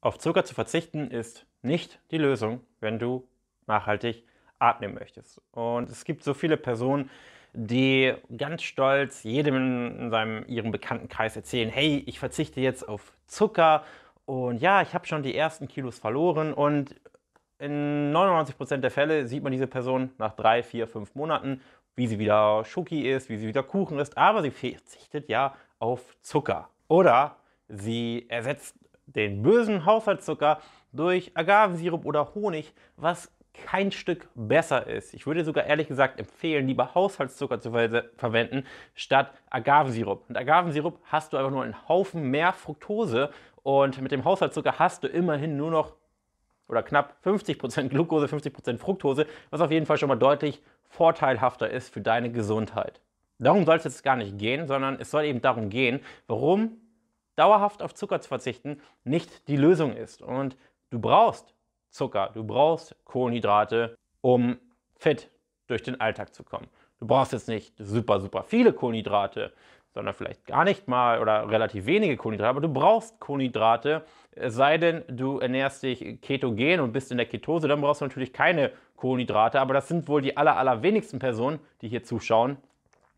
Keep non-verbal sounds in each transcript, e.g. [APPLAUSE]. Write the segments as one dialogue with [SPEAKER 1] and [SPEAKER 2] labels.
[SPEAKER 1] Auf Zucker zu verzichten ist nicht die Lösung, wenn du nachhaltig abnehmen möchtest. Und es gibt so viele Personen, die ganz stolz jedem in seinem, ihrem Bekanntenkreis erzählen, hey, ich verzichte jetzt auf Zucker und ja, ich habe schon die ersten Kilos verloren und in 99% der Fälle sieht man diese Person nach drei, vier, fünf Monaten, wie sie wieder Schoki ist, wie sie wieder Kuchen ist, aber sie verzichtet ja auf Zucker. Oder sie ersetzt den bösen Haushaltszucker durch Agavensirup oder Honig, was kein Stück besser ist. Ich würde sogar ehrlich gesagt empfehlen, lieber Haushaltszucker zu verwenden statt Agavensirup. Mit Agavensirup hast du einfach nur einen Haufen mehr Fructose und mit dem Haushaltszucker hast du immerhin nur noch oder knapp 50% Glucose, 50% Fructose, was auf jeden Fall schon mal deutlich vorteilhafter ist für deine Gesundheit. Darum soll es jetzt gar nicht gehen, sondern es soll eben darum gehen, warum dauerhaft auf Zucker zu verzichten, nicht die Lösung ist. Und du brauchst Zucker, du brauchst Kohlenhydrate, um fit durch den Alltag zu kommen. Du brauchst jetzt nicht super, super viele Kohlenhydrate, sondern vielleicht gar nicht mal oder relativ wenige Kohlenhydrate, aber du brauchst Kohlenhydrate, es sei denn, du ernährst dich ketogen und bist in der Ketose, dann brauchst du natürlich keine Kohlenhydrate, aber das sind wohl die aller, allerwenigsten Personen, die hier zuschauen,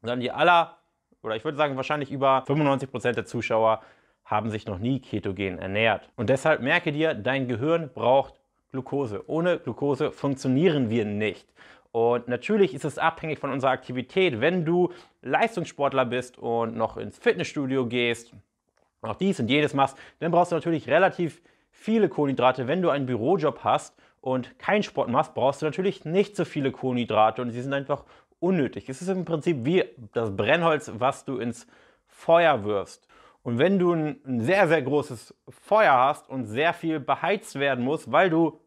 [SPEAKER 1] sondern die aller, oder ich würde sagen wahrscheinlich über 95% der Zuschauer haben sich noch nie ketogen ernährt. Und deshalb merke dir, dein Gehirn braucht Glucose. Ohne Glucose funktionieren wir nicht. Und natürlich ist es abhängig von unserer Aktivität. Wenn du Leistungssportler bist und noch ins Fitnessstudio gehst, noch dies und jenes machst, dann brauchst du natürlich relativ viele Kohlenhydrate. Wenn du einen Bürojob hast und keinen Sport machst, brauchst du natürlich nicht so viele Kohlenhydrate und sie sind einfach unnötig. Es ist im Prinzip wie das Brennholz, was du ins Feuer wirfst. Und wenn du ein, sehr, sehr großes Feuer hast und sehr viel beheizt werden muss, weil du,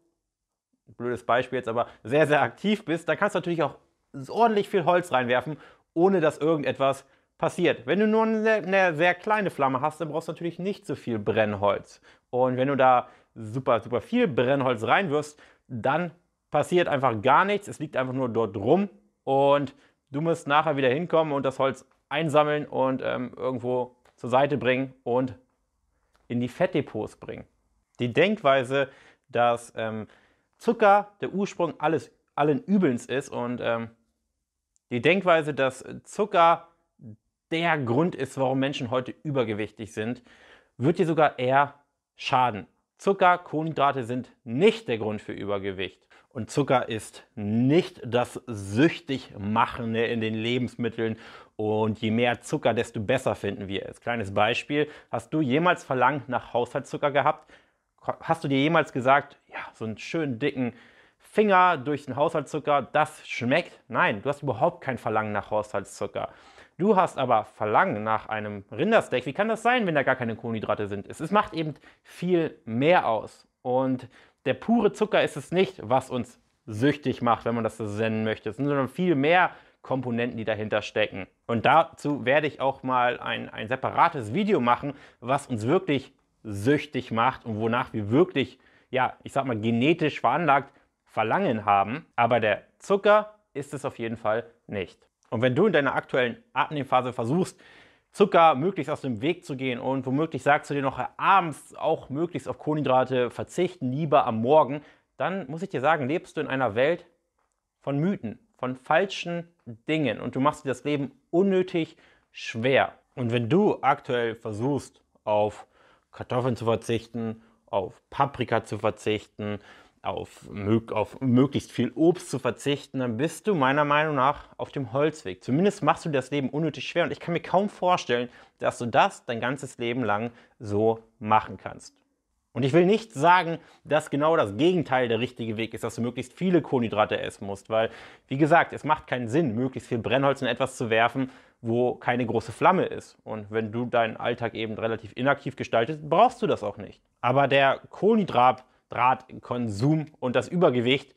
[SPEAKER 1] blödes Beispiel jetzt, aber sehr, sehr aktiv bist, dann kannst du natürlich auch ordentlich viel Holz reinwerfen, ohne dass irgendetwas passiert. Wenn du nur eine, eine sehr kleine Flamme hast, dann brauchst du natürlich nicht so viel Brennholz. Und wenn du da super, super viel Brennholz reinwirfst, dann passiert einfach gar nichts. Es liegt einfach nur dort rum und du musst nachher wieder hinkommen und das Holz einsammeln und ähm, irgendwo zur Seite bringen und in die Fettdepots bringen. Die Denkweise, dass ähm, Zucker der Ursprung alles, allen Übels ist und ähm, die Denkweise, dass Zucker der Grund ist, warum Menschen heute übergewichtig sind, wird dir sogar eher schaden. Zucker, Kohlenhydrate sind nicht der Grund für Übergewicht. Und Zucker ist nicht das süchtig machende in den Lebensmitteln und je mehr Zucker, desto besser finden wir es. Kleines Beispiel, hast du jemals verlangt nach Haushaltszucker gehabt? Hast du dir jemals gesagt, ja, so einen schönen dicken Finger durch den Haushaltszucker, das schmeckt? Nein, du hast überhaupt kein Verlangen nach Haushaltszucker. Du hast aber Verlangen nach einem Rindersteak. Wie kann das sein, wenn da gar keine Kohlenhydrate sind? Es, es macht eben viel mehr aus. Und der pure Zucker ist es nicht, was uns süchtig macht, wenn man das so nennen möchte, sondern viel mehr Komponenten, die dahinter stecken. Und dazu werde ich auch mal ein, ein separates Video machen, was uns wirklich süchtig macht und wonach wir wirklich, ja, ich sag mal, genetisch veranlagt Verlangen haben. Aber der Zucker ist es auf jeden Fall nicht. Und wenn du in deiner aktuellen Abnehmphase versuchst, Zucker möglichst aus dem Weg zu gehen und womöglich sagst du dir noch abends auch möglichst auf Kohlenhydrate verzichten, lieber am Morgen, dann muss ich dir sagen, lebst du in einer Welt von Mythen von falschen Dingen und du machst dir das Leben unnötig schwer. Und wenn du aktuell versuchst, auf Kartoffeln zu verzichten, auf Paprika zu verzichten, auf, auf, möglichst viel Obst zu verzichten, dann bist du meiner Meinung nach auf dem Holzweg. Zumindest machst du das Leben unnötig schwer und ich kann mir kaum vorstellen, dass du das dein ganzes Leben lang so machen kannst. Und ich will nicht sagen, dass genau das Gegenteil der richtige Weg ist, dass du möglichst viele Kohlenhydrate essen musst, weil, wie gesagt, es macht keinen Sinn, möglichst viel Brennholz in etwas zu werfen, wo keine große Flamme ist. Und wenn du deinen Alltag eben relativ inaktiv gestaltest, brauchst du das auch nicht. Aber der Kohlenhydratkonsum und das Übergewicht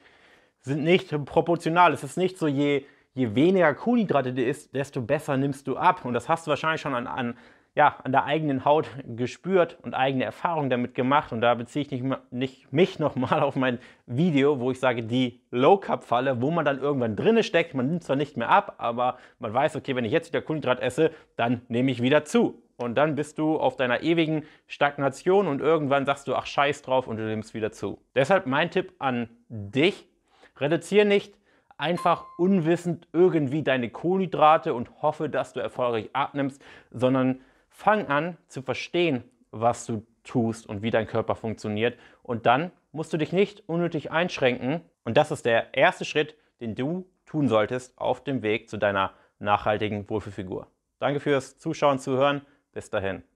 [SPEAKER 1] sind nicht proportional. Es ist nicht so, je je weniger Kohlenhydrate du isst, desto besser nimmst du ab. Und das hast du wahrscheinlich schon an, an, ja, an der eigenen Haut gespürt und eigene Erfahrungen damit gemacht. Und da beziehe ich nicht, nicht mich [LAUGHS] nochmal auf mein Video, wo ich sage, die low cup falle wo man dann irgendwann drinne steckt. Man nimmt zwar nicht mehr ab, aber man weiß, okay, wenn ich jetzt wieder Kohlenhydrat esse, dann nehme ich wieder zu. Und dann bist du auf deiner ewigen Stagnation und irgendwann sagst du, ach scheiß drauf und du nimmst wieder zu. Deshalb mein Tipp an dich, reduziere nicht einfach unwissend irgendwie deine Kohlenhydrate und hoffe, dass du erfolgreich abnimmst, sondern Fang an zu verstehen, was du tust und wie dein Körper funktioniert. Und dann musst du dich nicht unnötig einschränken. Und das ist der erste Schritt, den du tun solltest auf dem Weg zu deiner nachhaltigen Wohlfühlfigur. Danke fürs Zuschauen, Zuhören. Bis dahin.